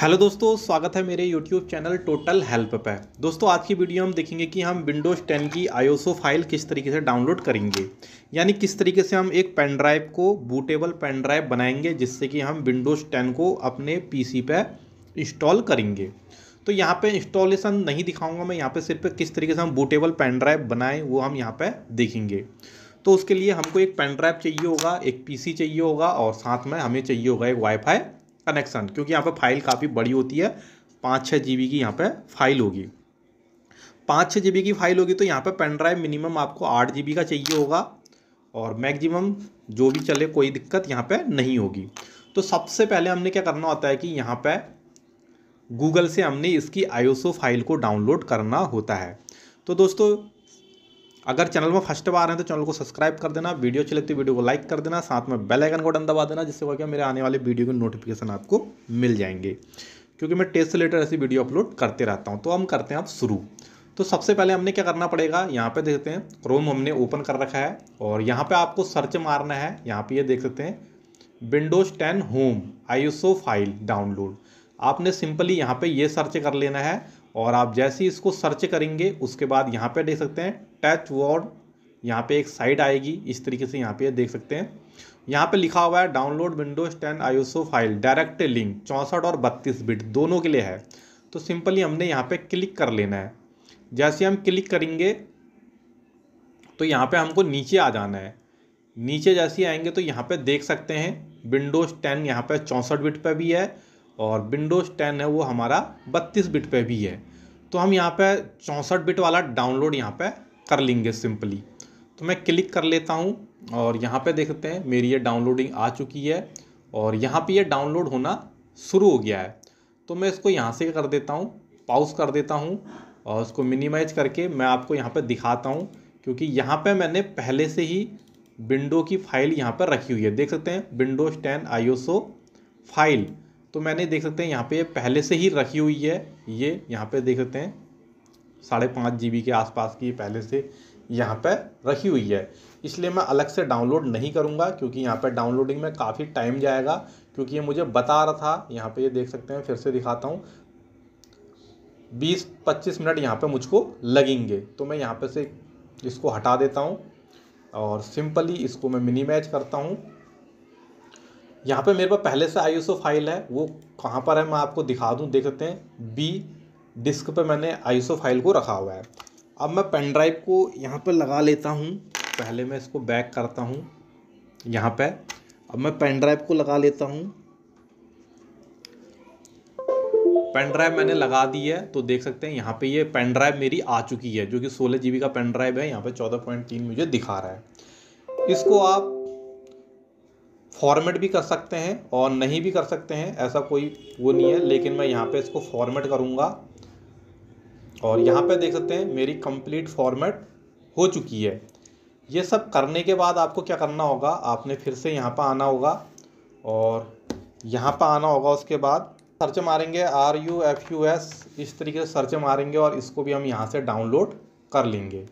hello दोस्तों स्वागत है मेरे यूट्यूब चैनल टोटल हेल्प पे दोस्तों आज की वीडियो हम देखेंगे कि हम विंडोज़ 10 की आईओसो फाइल किस तरीके से डाउनलोड करेंगे यानी किस तरीके से हम एक पेन ड्राइव को बूटेबल पेन ड्राइव बनाएंगे जिससे कि हम विंडोज़ 10 को अपने पीसी पे इंस्टॉल करेंगे तो यहाँ पे इंस्टॉलेसन नहीं दिखाऊँगा मैं यहाँ पर सिर्फ किस तरीके से हम बूटेबल पेन ड्राइव बनाएँ वो हम यहाँ पर देखेंगे तो उसके लिए हमको एक पेन ड्राइव चाहिए होगा एक पी चाहिए होगा और साथ में हमें चाहिए होगा एक वाईफाई कनेक्शन क्योंकि यहाँ पर फाइल काफ़ी बड़ी होती है पाँच छः जी की यहाँ पर फाइल होगी पाँच छः जी की फाइल होगी तो यहाँ पर पेन ड्राइव मिनिमम आपको आठ जी का चाहिए होगा और मैक्सिमम जो भी चले कोई दिक्कत यहाँ पे नहीं होगी तो सबसे पहले हमने क्या करना होता है कि यहाँ पे गूगल से हमने इसकी आईओसो फाइल को डाउनलोड करना होता है तो दोस्तों अगर चैनल में फर्स्ट बार हैं तो चैनल को सब्सक्राइब कर देना वीडियो अच्छी लगती है वीडियो को लाइक कर देना साथ में बेल आइकन को बटन दबा देना जिससे क्या मेरे आने वाले वीडियो के नोटिफिकेशन आपको मिल जाएंगे क्योंकि मैं टेस्ट से रिलेटेड ऐसी वीडियो अपलोड करते रहता हूँ तो हम करते हैं आप शुरू तो सबसे पहले हमने क्या करना पड़ेगा यहाँ पे देखते हैं क्रोम हमने ओपन कर रखा है और यहाँ पे आपको सर्च मारना है यहाँ पे ये देख सकते हैं Windows ten home ISO file download आपने सिंपली यहाँ पे ये सर्च कर लेना है और आप जैसे ही इसको सर्च करेंगे उसके बाद यहाँ पे देख सकते हैं टच वॉर्ड यहाँ पे एक साइट आएगी इस तरीके से यहाँ पे देख सकते हैं यहाँ पे लिखा हुआ है download Windows ten ISO file direct link चौंसठ और बत्तीस बिट दोनों के लिए है तो सिंपली हमने यहाँ पे क्लिक कर लेना है जैसे हम क्लिक करेंगे तो यहाँ पे हमको नीचे आ जाना है नीचे जैसे आएंगे तो यहाँ पे देख सकते हैं विंडोज़ टेन यहाँ पे चौंसठ बिट पे भी है और विंडोज़ टेन है वो हमारा बत्तीस बिट पे भी है तो हम यहाँ पे चौंसठ बिट वाला डाउनलोड यहाँ पे कर लेंगे सिंपली तो मैं क्लिक कर लेता हूँ और यहाँ पे देखते हैं मेरी ये डाउनलोडिंग आ चुकी है और यहाँ पे ये डाउनलोड होना शुरू हो गया है तो मैं इसको यहाँ से कर देता हूँ पाउस कर देता हूँ और उसको मिनिमाइज करके मैं आपको यहाँ पर दिखाता हूँ क्योंकि यहाँ पर मैंने पहले से ही विंडो की फाइल यहाँ पर रखी हुई है देख सकते हैं विंडोज टेन आई फाइल तो मैंने देख सकते हैं यहाँ पे पहले से ही रखी हुई है ये यहाँ पे देख सकते हैं साढ़े पाँच जी के आसपास की पहले से यहाँ पर रखी हुई है इसलिए मैं अलग से डाउनलोड नहीं करूँगा क्योंकि यहाँ पर डाउनलोडिंग में काफ़ी टाइम जाएगा क्योंकि ये मुझे बता रहा था यहाँ पे ये देख सकते हैं फिर से दिखाता हूँ बीस पच्चीस मिनट यहाँ पे मुझको लगेंगे तो मैं यहाँ पे से इसको हटा देता हूँ और सिंपली इसको मैं मिनी करता हूँ यहाँ पे मेरे पास पहले से आई फाइल है वो कहाँ पर है मैं आपको दिखा दूँ देख सकते हैं बी डिस्क पे मैंने आईसो फाइल को रखा हुआ है अब मैं पेन ड्राइव को यहाँ पर लगा लेता हूँ पहले मैं इसको बैक करता हूँ यहाँ पर अब मैं पेन ड्राइव को लगा लेता हूँ पेन ड्राइव मैंने लगा दी है तो देख सकते हैं यहाँ पे ये पेन ड्राइव मेरी आ चुकी है जो कि सोलह जी का पेन ड्राइव है यहाँ पे चौदह पॉइंट तीन मुझे दिखा रहा है इसको आप फॉर्मेट भी कर सकते हैं और नहीं भी कर सकते हैं ऐसा कोई वो नहीं है लेकिन मैं यहाँ पे इसको फॉर्मेट करूँगा और यहाँ पे देख सकते हैं मेरी कंप्लीट फॉर्मेट हो चुकी है ये सब करने के बाद आपको क्या करना होगा आपने फिर से यहाँ पर आना होगा और यहाँ पर आना होगा उसके बाद सर्च मारेंगे R U F U S इस तरीके से सर्च मारेंगे और इसको भी हम यहाँ से डाउनलोड कर लेंगे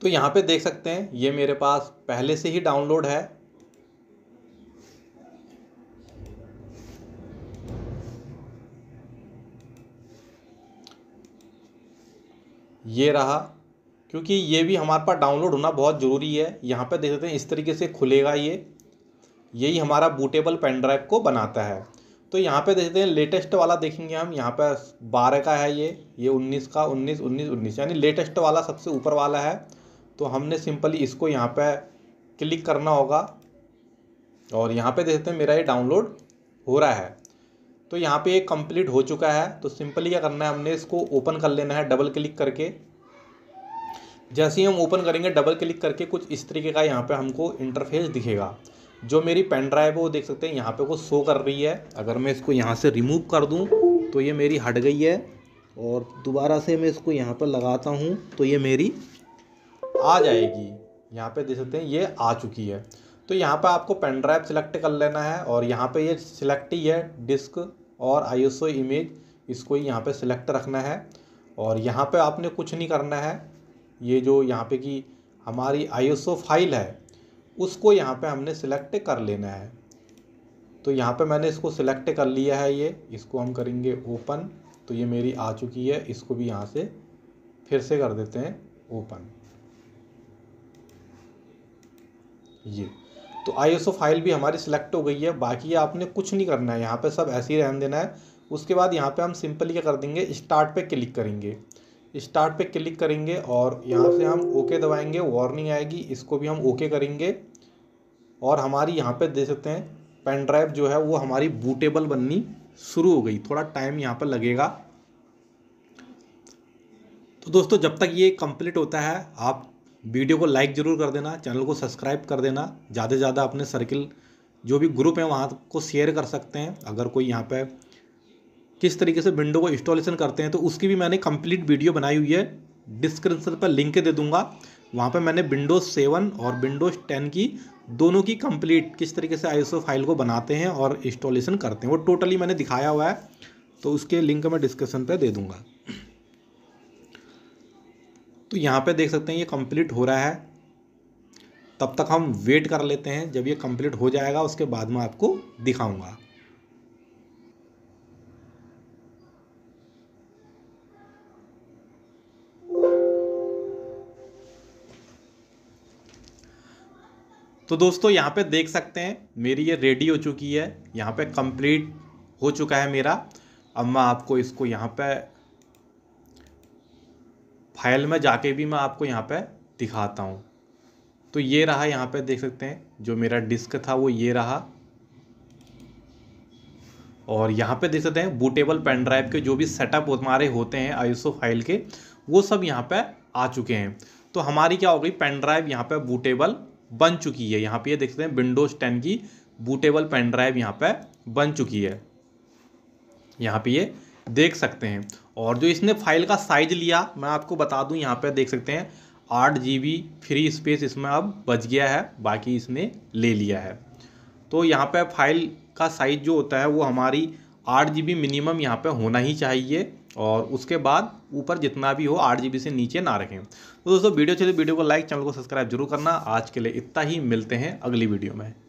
तो यहाँ पे देख सकते हैं ये मेरे पास पहले से ही डाउनलोड है ये रहा क्योंकि ये भी हमारे पास डाउनलोड होना बहुत ज़रूरी है यहाँ पे देख सकते हैं इस तरीके से खुलेगा ये यही हमारा बूटेबल पेन ड्राइव को बनाता है तो यहाँ पे देखते हैं लेटेस्ट वाला देखेंगे हम यहाँ पे बारह का है ये ये उन्नीस का उन्नीस उन्नीस उन्नीस यानी लेटेस्ट वाला सबसे ऊपर वाला है तो हमने सिंपली इसको यहाँ पर क्लिक करना होगा और यहाँ पर देखते हैं मेरा ये डाउनलोड हो रहा है तो यहाँ पे ये कंप्लीट हो चुका है तो सिंपली क्या करना है हमने इसको ओपन कर लेना है डबल क्लिक करके जैसे ही हम ओपन करेंगे डबल क्लिक करके कुछ इस तरीके का यहाँ पे हमको इंटरफेस दिखेगा जो मेरी पेन ड्राइव है वो देख सकते हैं यहाँ पे वो शो कर रही है अगर मैं इसको यहाँ से रिमूव कर दूँ तो ये मेरी हट गई है और दोबारा से मैं इसको यहाँ पर लगाता हूँ तो ये मेरी आ जाएगी यहाँ पर देख सकते हैं ये आ चुकी है तो यहाँ पर आपको पेन ड्राइव सिलेक्ट कर लेना है और यहाँ पर ये सिलेक्ट ही है डिस्क और आईएसओ इमेज इसको ही यहाँ पर सिलेक्ट रखना है और यहाँ पर आपने कुछ नहीं करना है ये जो यहाँ पे कि हमारी आईएसओ फाइल है उसको यहाँ पे हमने सिलेक्ट कर लेना है तो यहाँ पे मैंने इसको सिलेक्ट कर लिया है ये इसको हम करेंगे ओपन तो ये मेरी आ चुकी है इसको भी यहाँ से फिर से कर देते हैं ओपन ये तो आई फाइल भी हमारी सिलेक्ट हो गई है बाकी आपने कुछ नहीं करना है यहाँ पर सब ऐसे ही रहने देना है उसके बाद यहाँ पे हम सिंपल ये कर देंगे स्टार्ट पे क्लिक करेंगे स्टार्ट पे क्लिक करेंगे और यहाँ से हम ओके दबाएंगे वार्निंग आएगी इसको भी हम ओके करेंगे और हमारी यहाँ पे दे सकते हैं पेन ड्राइव जो है वो हमारी बूटेबल बननी शुरू हो गई थोड़ा टाइम यहाँ पर लगेगा तो दोस्तों जब तक ये कंप्लीट होता है आप वीडियो को लाइक ज़रूर कर देना चैनल को सब्सक्राइब कर देना ज़्यादा से ज़्यादा अपने सर्किल जो भी ग्रुप हैं वहाँ को शेयर कर सकते हैं अगर कोई यहाँ पर किस तरीके से विंडो को इंस्टॉलेशन करते हैं तो उसकी भी मैंने कंप्लीट वीडियो बनाई हुई है डिस्क्रिप्शन पर लिंक दे दूंगा वहाँ पर मैंने विंडोज़ सेवन और विंडोज़ टेन की दोनों की कंप्लीट किस तरीके से आई फाइल को बनाते हैं और इंस्टॉलेशन करते हैं वो टोटली मैंने दिखाया हुआ है तो उसके लिंक मैं डिस्क्रिप्शन पर दे दूँगा तो यहाँ पे देख सकते हैं ये कंप्लीट हो रहा है तब तक हम वेट कर लेते हैं जब ये कंप्लीट हो जाएगा उसके बाद में आपको दिखाऊंगा तो दोस्तों यहाँ पे देख सकते हैं मेरी ये रेडी हो चुकी है यहाँ पे कंप्लीट हो चुका है मेरा अब मैं आपको इसको यहाँ पे फाइल में जाके भी मैं आपको यहाँ पे दिखाता हूँ तो ये रहा यहाँ पे देख सकते हैं जो मेरा डिस्क था वो ये रहा और यहाँ पे देख सकते हैं बूटेबल पेन ड्राइव के जो भी सेटअप हमारे होते हैं आईएसओ फाइल के वो सब यहाँ पे आ चुके हैं तो हमारी क्या हो गई पेन ड्राइव यहाँ पे बूटेबल बन चुकी है यहाँ पे ये यह देख सकते हैं विंडोज टेन की बूटेबल पेन ड्राइव यहाँ पे बन चुकी है यहाँ पे ये यह देख सकते हैं और जो इसने फाइल का साइज लिया मैं आपको बता दूं यहाँ पर देख सकते हैं आठ जी बी फ्री स्पेस इसमें अब बच गया है बाकी इसने ले लिया है तो यहाँ पर फाइल का साइज जो होता है वो हमारी आठ जी बी मिनिमम यहाँ पर होना ही चाहिए और उसके बाद ऊपर जितना भी हो आठ जी बी से नीचे ना रखें तो दोस्तों वीडियो चलिए वीडियो को लाइक चैनल को सब्सक्राइब जरूर करना आज के लिए इतना ही मिलते हैं अगली वीडियो में